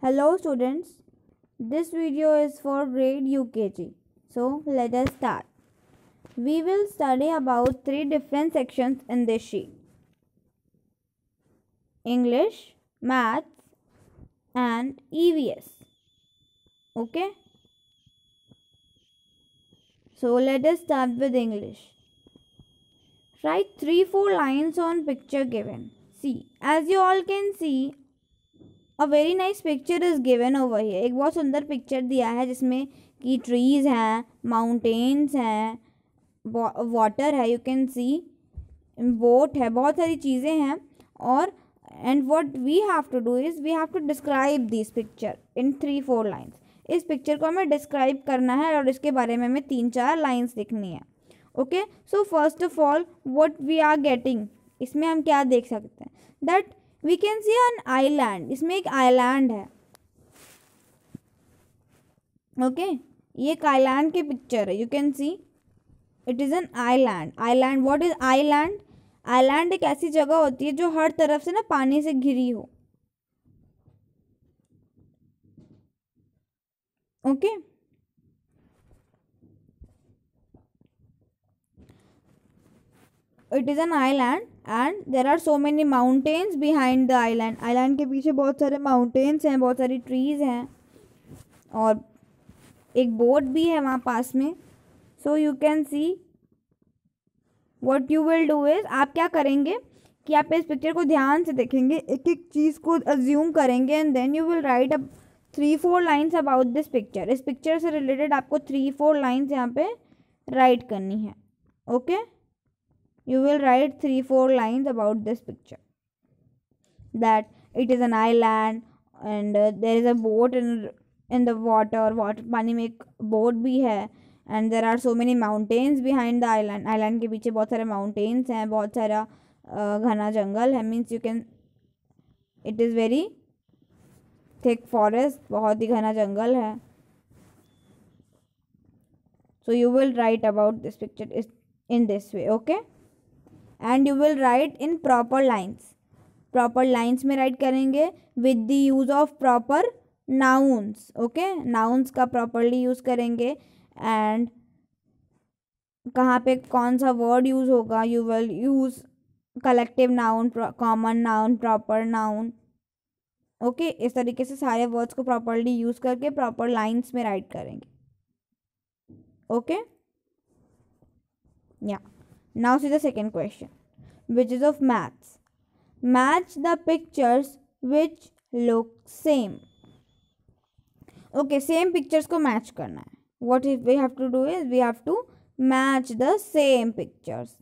Hello students, this video is for grade UKG. So let us start. We will study about three different sections in this sheet. English, Maths and EVS. Okay. So let us start with English. Write 3-4 lines on picture given. See, as you all can see, a very nice picture is given over here एक बहुत सुंदर picture दिया है जिसमें कि trees हैं mountains हैं water है यू कैन सी बोट है बहुत सारी चीज़ें हैं और and what we have to do is we have to describe this picture in three four lines इस पिक्चर को हमें डिस्क्राइब करना है और इसके बारे में हमें तीन चार लाइन्स लिखनी है okay so first of all what we are getting इसमें हम क्या देख सकते हैं that we can see an island इसमें एक आईलैंड है ओके okay? ये एक आईलैंड की पिक्चर है you can see it is an island island what is island island एक ऐसी जगह होती है जो हर तरफ से ना पानी से घिरी हो okay okay? It is an island and there are so many mountains behind the island island के पीछे बहुत सारे माउंटेन्स हैं बहुत सारी ट्रीज़ हैं और एक बोट भी है वहाँ पास में so you can see what you will do is आप क्या करेंगे कि आप इस पिक्चर को ध्यान से देखेंगे एक एक चीज़ को अज्यूम करेंगे and then you will write अब three four lines about this picture इस पिक्चर से रिलेटेड आपको थ्री फोर लाइन्स यहाँ पे राइट करनी है okay okay? you will write three four lines about this picture that it is an island and uh, there is a boat in in the water water money make boat be hai and there are so many mountains behind the island island ke piche bahut sare mountains hain bahut sara uh, ghana jungle hai means you can it is very thick forest bahut hi ghana jungle hai so you will write about this picture in this way okay and you will write in proper lines proper lines में write करेंगे with the use of proper nouns okay nouns का properly use करेंगे and कहाँ पे कौन सा word use होगा you will use collective noun common noun proper noun okay इस तरीके से सारे वर्ड्स को प्रॉपरली यूज़ करके प्रॉपर लाइंस में राइट करेंगे ओके या Now see the second question, which is of maths. Match the pictures which look same. Okay, same pictures ko match karna hai. What if we have to do is we have to match the same pictures.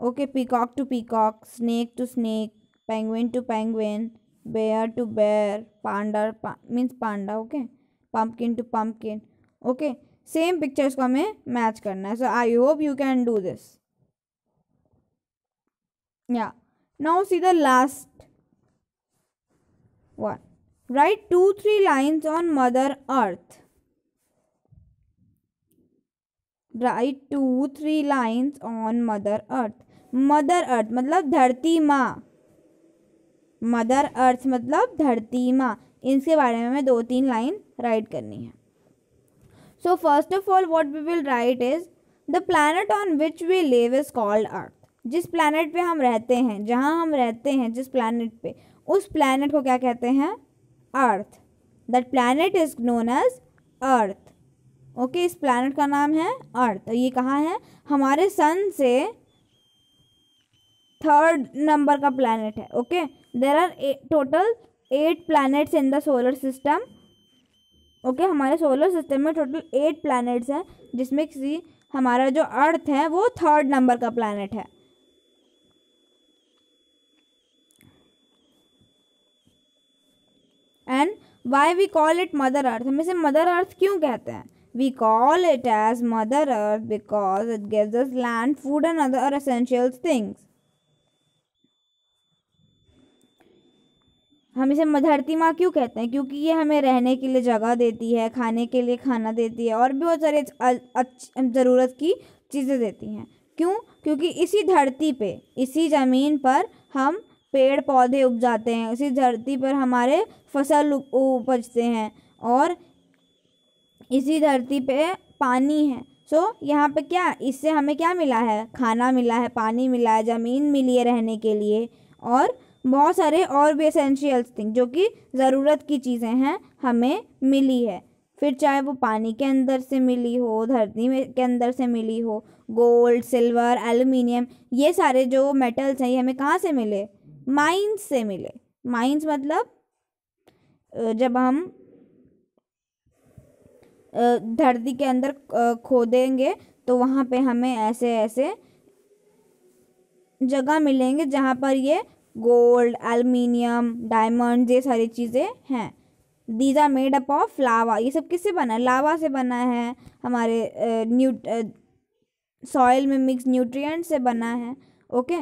Okay, peacock to peacock, snake to snake, penguin to penguin, bear to bear, panda pa means panda. Okay, pumpkin to pumpkin. Okay. Same pictures को हमें match करना है so I hope you can do this या now see the last one write two three lines on Mother Earth write two three lines on Mother Earth Mother Earth मतलब धरती माँ mother Earth मतलब धरती माँ इनके बारे में हमें दो तीन लाइन राइट करनी है So first of all what we will write is the planet on which we live is called earth. जिस planet पे हम रहते हैं जहाँ हम रहते हैं जिस planet पे उस planet को क्या कहते हैं Earth that planet is known as Earth okay okay, इस planet का नाम है अर्थ और ये कहाँ है हमारे सन से थर्ड नंबर का planet है okay there are total eight planets in the solar system okay हमारे सोलर सिस्टम में टोटल एट प्लानट्स हैं जिसमें किसी हमारा जो अर्थ है वो थर्ड नंबर का प्लानट है and why we call it Mother Earth हम इसे मदर अर्थ क्यों कहते हैं we call it as mother Earth because it gives us land food and other essential things हम इसे धरती माँ क्यों कहते हैं क्योंकि ये हमें रहने के लिए जगह देती है खाने के लिए खाना देती है और भी बहुत सारी ज़रूरत की चीज़ें देती हैं क्यों क्योंकि इसी धरती पे इसी ज़मीन पर हम पेड़ पौधे उपजाते हैं इसी धरती पर हमारे फसल उपजते हैं और इसी धरती पे पानी है सो यहाँ पे क्या इससे हमें क्या मिला है खाना मिला है पानी मिला है ज़मीन मिली है रहने के लिए और बहुत सारे और भी एसेंशियल्स थिंग जो कि ज़रूरत की चीज़ें हैं हमें मिली है फिर चाहे वो पानी के अंदर से मिली हो धरती में के अंदर से मिली हो गोल्ड सिल्वर एल्युमिनियम ये सारे जो मेटल्स हैं ये हमें कहाँ से मिले माइंस से मिले माइंस मतलब जब हम धरती के अंदर खोदेंगे तो वहाँ पे हमें ऐसे ऐसे जगह मिलेंगे जहाँ पर ये गोल्ड एल्यूमिनियम डायमंड ये सारी चीज़ें हैं these are made up of lava ये सब किससे बना है लावा से बना है हमारे न्यू सॉइल में मिक्स न्यूट्रिएंट से बना है okay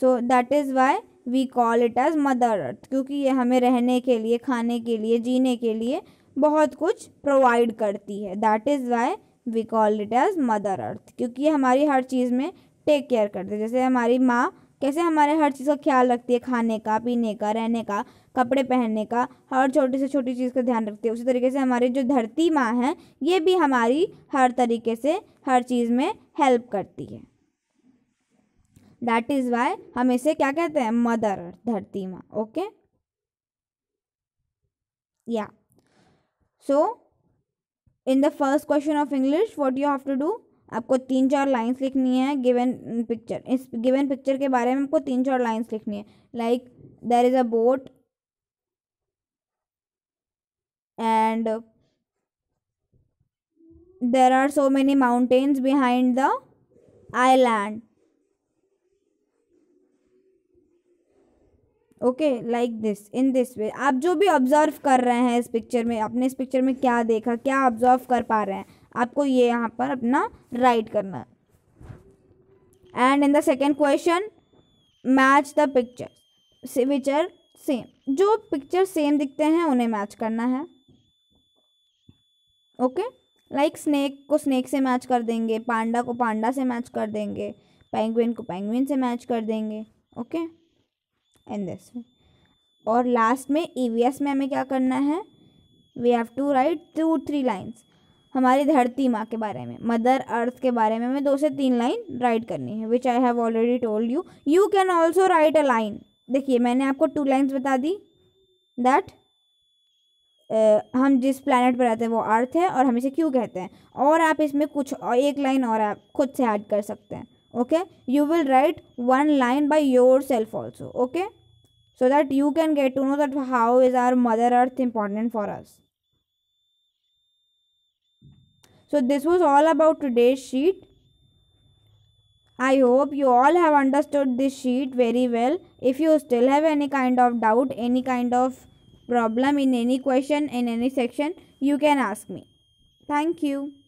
so that is why we call it as mother earth क्योंकि ये हमें रहने के लिए खाने के लिए जीने के लिए बहुत कुछ प्रोवाइड करती है that is why we call it as mother earth क्योंकि ये हमारी हर चीज़ में टेक केयर करती है जैसे हमारी माँ कैसे हमारे हर चीज़ का ख्याल रखती है खाने का पीने का रहने का कपड़े पहनने का हर छोटी से छोटी चीज़ का ध्यान रखती है उसी तरीके से हमारी जो धरती माँ है ये भी हमारी हर तरीके से हर चीज़ में हेल्प करती है दैट इज़ वाई हम इसे क्या कहते हैं मदर धरती माँ ओके या so in the first question of English what you have to do आपको तीन चार लाइंस लिखनी है गिवन पिक्चर इस गिवन पिक्चर के बारे में आपको तीन चार लाइंस लिखनी है like there is a boat and there are so many mountains behind the island okay like this in this way आप जो भी ऑब्जर्व कर रहे हैं इस पिक्चर में आपने इस पिक्चर में क्या देखा क्या ऑब्जर्व कर पा रहे हैं आपको ये यहाँ पर अपना राइट करना है and in the second question match the picture which are same जो पिक्चर सेम दिखते हैं उन्हें मैच करना है ओके लाइक स्नेक को स्नेक से मैच कर देंगे पांडा को पांडा से मैच कर देंगे पेंगुइन को पेंगुइन से मैच कर देंगे ओके एंड दिस और लास्ट में ई e में हमें क्या करना है we have to write two three lines हमारी धरती माँ के बारे में मदर अर्थ के बारे में हमें दो से तीन लाइन राइट करनी है which I have already told you you can also write a line देखिए मैंने आपको टू लाइन्स बता दी दैट हम जिस प्लानट पर रहते हैं वो अर्थ है और हम इसे क्यों कहते हैं और आप इसमें कुछ और एक लाइन और आप खुद से ऐड कर सकते हैं okay you will write one line by yourself also okay so that you can get to know that how is our mother earth important for us So this was all about today's sheet. I hope you all have understood this sheet very well. If you still have any kind of doubt, any kind of problem in any question, in any section, you can ask me. Thank you.